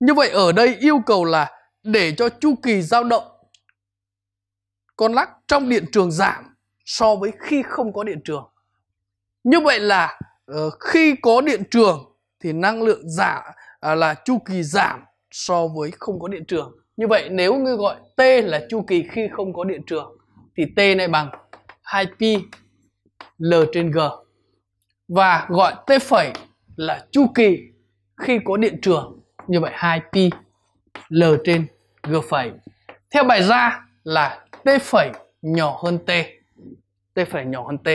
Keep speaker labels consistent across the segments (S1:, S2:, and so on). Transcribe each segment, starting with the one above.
S1: Như vậy ở đây yêu cầu là để cho chu kỳ dao động con lắc trong điện trường giảm so với khi không có điện trường. Như vậy là ờ, khi có điện trường thì năng lượng giả à, là chu kỳ giảm so với không có điện trường. Như vậy nếu như gọi T là chu kỳ khi không có điện trường thì T này bằng 2pi L trên G và gọi T phẩy là chu kỳ khi có điện trường như vậy 2 pi l trên g phẩy theo bài ra là t phẩy nhỏ hơn t t phẩy nhỏ hơn t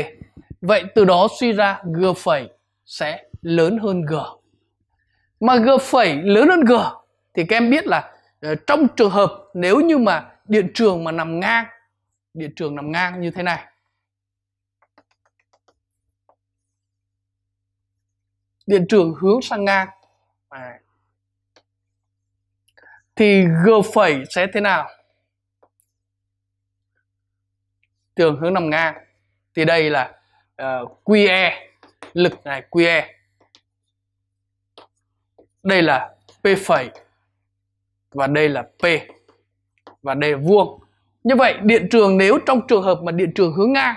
S1: vậy từ đó suy ra g phẩy sẽ lớn hơn g mà g phẩy lớn hơn g thì các em biết là ờ, trong trường hợp nếu như mà điện trường mà nằm ngang điện trường nằm ngang như thế này điện trường hướng sang ngang à, thì g phẩy sẽ thế nào trường hướng nằm ngang thì đây là uh, ờ, QE lực này QE đây là P phẩy và đây là P và đây là vuông như vậy điện trường nếu trong trường hợp mà điện trường hướng ngang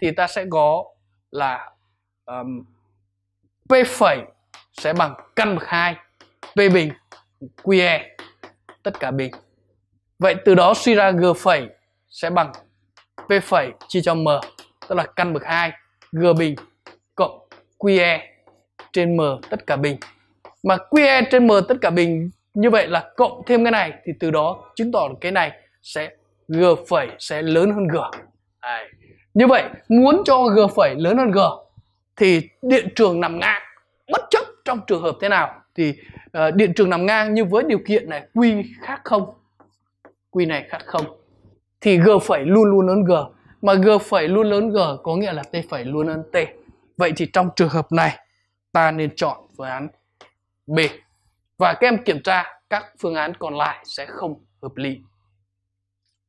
S1: thì ta sẽ có là um, P phẩy sẽ bằng căn bậc 2 P bình QE tất cả bình. Vậy từ đó suy ra G phẩy sẽ bằng P phẩy chia cho M, tức là căn bậc 2 G bình cộng QE trên M tất cả bình. Mà QE trên M tất cả bình như vậy là cộng thêm cái này thì từ đó chứng tỏ cái này sẽ G phẩy sẽ lớn hơn G. Đấy. Như vậy muốn cho G phẩy lớn hơn G thì điện trường nằm ngang bất chấp trong trường hợp thế nào thì Ờ, điện trường nằm ngang nhưng với điều kiện này Q khác không Q này khác không thì G phẩy luôn luôn lớn G mà G phẩy luôn lớn G có nghĩa là T phẩy luôn lớn T vậy thì trong trường hợp này ta nên chọn phương án B và các em kiểm tra các phương án còn lại sẽ không hợp lý